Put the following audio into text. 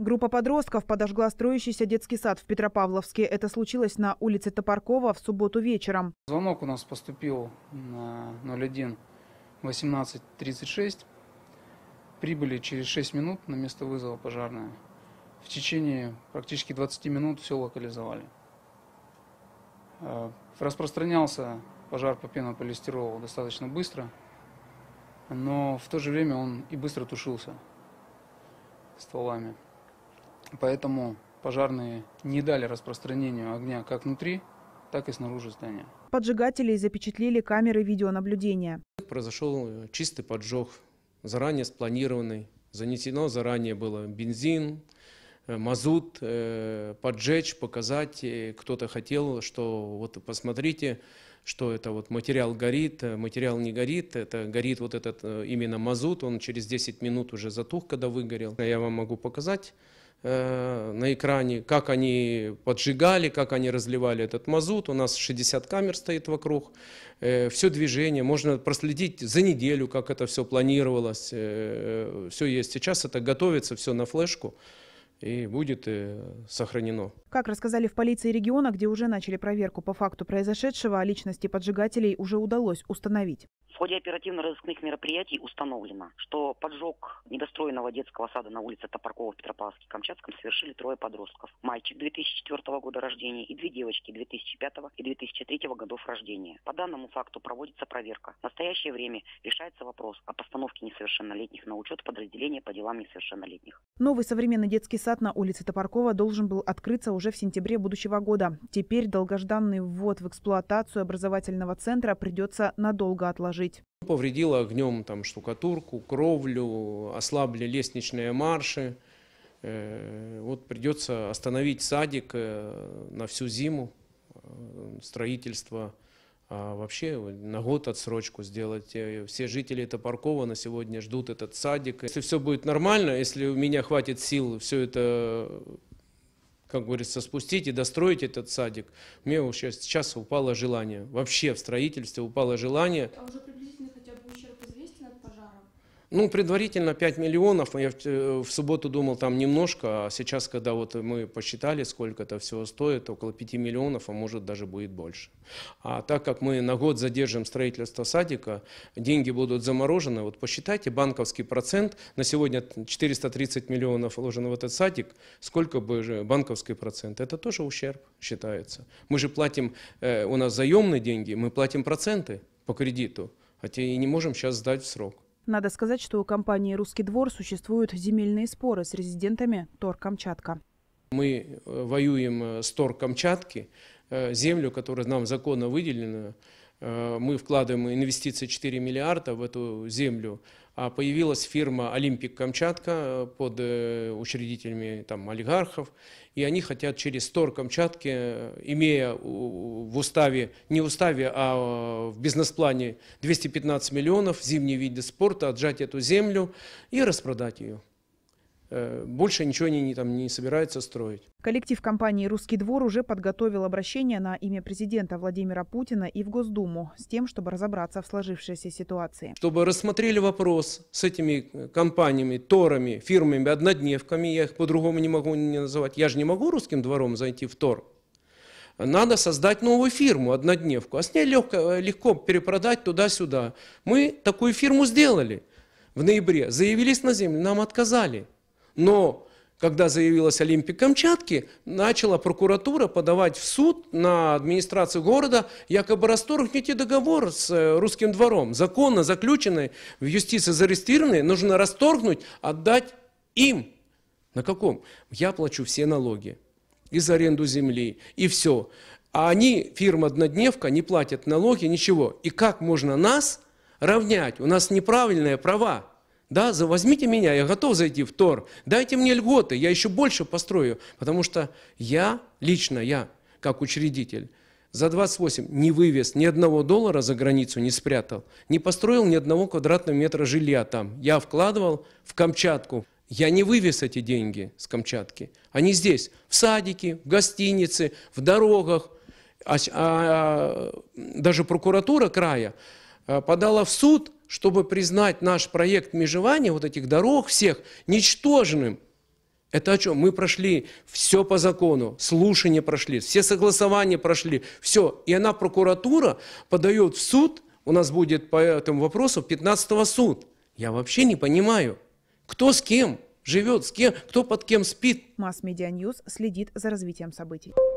Группа подростков подожгла строящийся детский сад в Петропавловске. Это случилось на улице Топоркова в субботу вечером. Звонок у нас поступил на 01 18.36. Прибыли через 6 минут на место вызова пожарная. В течение практически 20 минут все локализовали. Э, распространялся пожар по пенополистиролу достаточно быстро, но в то же время он и быстро тушился стволами. Поэтому пожарные не дали распространению огня как внутри, так и снаружи здания. Поджигателей запечатлели камеры видеонаблюдения. Произошел э, чистый поджог, заранее спланированный. Занесено заранее было бензин, Э, мазут, э, поджечь, показать. Э, кто-то хотел, что вот посмотрите, что это вот материал горит, материал не горит, это горит вот этот именно мазут, он через 10 минут уже затух, когда выгорел. Я вам могу показать на экране, как они поджигали, как они разливали этот мазут. У нас 60 камер стоит вокруг. Все движение, можно проследить за неделю, как это все планировалось. Все есть. Сейчас это готовится все на флешку и будет э, сохранено. Как рассказали в полиции региона, где уже начали проверку по факту произошедшего, личности поджигателей уже удалось установить. В ходе оперативно-розыскных мероприятий установлено, что поджог недостроенного детского сада на улице Топоркова в Петропавловске-Камчатском совершили трое подростков. Мальчик 2004 года рождения и две девочки 2005 и 2003 годов рождения. По данному факту проводится проверка. В настоящее время решается вопрос о постановке несовершеннолетних на учет подразделения по делам несовершеннолетних. Новый современный детский сад на улице Топоркова должен был открыться уже в сентябре будущего года. Теперь долгожданный ввод в эксплуатацию образовательного центра придется надолго отложить жить. Повредила огнем там штукатурку, кровлю, ослабли лестничные марши. Э, вот придется остановить садик э, на всю зиму, э, строительство а вообще на год отсрочку сделать. Все жители Топоркова на сегодня ждут этот садик. Если все будет нормально, если у меня хватит сил все это, как говорится, спустить и достроить этот садик, мне сейчас, сейчас упало желание. Вообще в строительстве упало желание. А уже ну, предварительно 5 миллионов. Я э, в, субботу думал, там немножко. А сейчас, когда вот мы посчитали, сколько это всего стоит, около 5 миллионов, а может даже будет больше. А так как мы на год задержим строительство садика, деньги будут заморожены. Вот посчитайте банковский процент. На сегодня 430 миллионов вложено в этот садик. Сколько бы же банковский процент? Это тоже ущерб считается. Мы же платим, э, у нас заемные деньги, мы платим проценты по кредиту. Хотя и не можем сейчас сдать в срок. Надо сказать, что у компании «Русский двор» существуют земельные споры с резидентами Тор-Камчатка. Мы э, воюем э, с Тор-Камчатки, э, землю, которая нам законно выделена, Э, мы вкладываем инвестиции 4 миллиарда в эту землю, а появилась фирма «Олимпик Камчатка» под э, учредителями там, олигархов, и они хотят через Тор Камчатки, имея в уставе, не в уставе, а э, в бизнес-плане 215 миллионов, зимний вид спорта, отжать эту землю и распродать ее. Э, больше ничего они не, там, не собираются строить. Коллектив компании «Русский двор» уже подготовил обращение на имя президента Владимира Путина и в Госдуму с тем, чтобы разобраться в сложившейся ситуации. Чтобы рассмотрели вопрос с этими э, компаниями, торами, фирмами, однодневками, я их по-другому не могу не называть. Я же не могу «Русским двором» зайти в тор. Надо создать новую фирму, однодневку, а с ней легко, э, легко перепродать туда-сюда. Мы такую фирму сделали в ноябре, заявились на землю, нам отказали. Но когда заявилась Олимпик Камчатки, начала прокуратура подавать в суд на администрацию города якобы расторгните договор с э, русским двором. Законно заключенный в юстиции зарегистрированный нужно расторгнуть, отдать им. На каком? Я плачу все налоги. И за аренду земли, и все. А они, фирма «Однодневка», не платят налоги, ничего. И как можно нас равнять? У нас неправильные права. Да, возьмите меня, я готов зайти в Тор. Дайте мне льготы, я еще больше построю. Потому что я, лично я, как учредитель, за 28 не вывез ни одного доллара за границу, не спрятал, не построил ни одного квадратного метра жилья там. Я вкладывал в Камчатку. Я не вывез эти деньги с Камчатки. Они здесь, в садике, в гостинице, в дорогах. А, а, а, даже прокуратура края Э, подала в суд, чтобы признать наш проект межевания вот этих дорог всех ничтожным. Это о чем? Мы прошли все по закону, слушания прошли, все согласования прошли, все. И она, прокуратура, подает в суд, у нас будет по этому вопросу 15-го суд. Я вообще не понимаю, кто с кем живет, с кем, кто под кем спит. Масс-медиа Ньюс следит за развитием событий.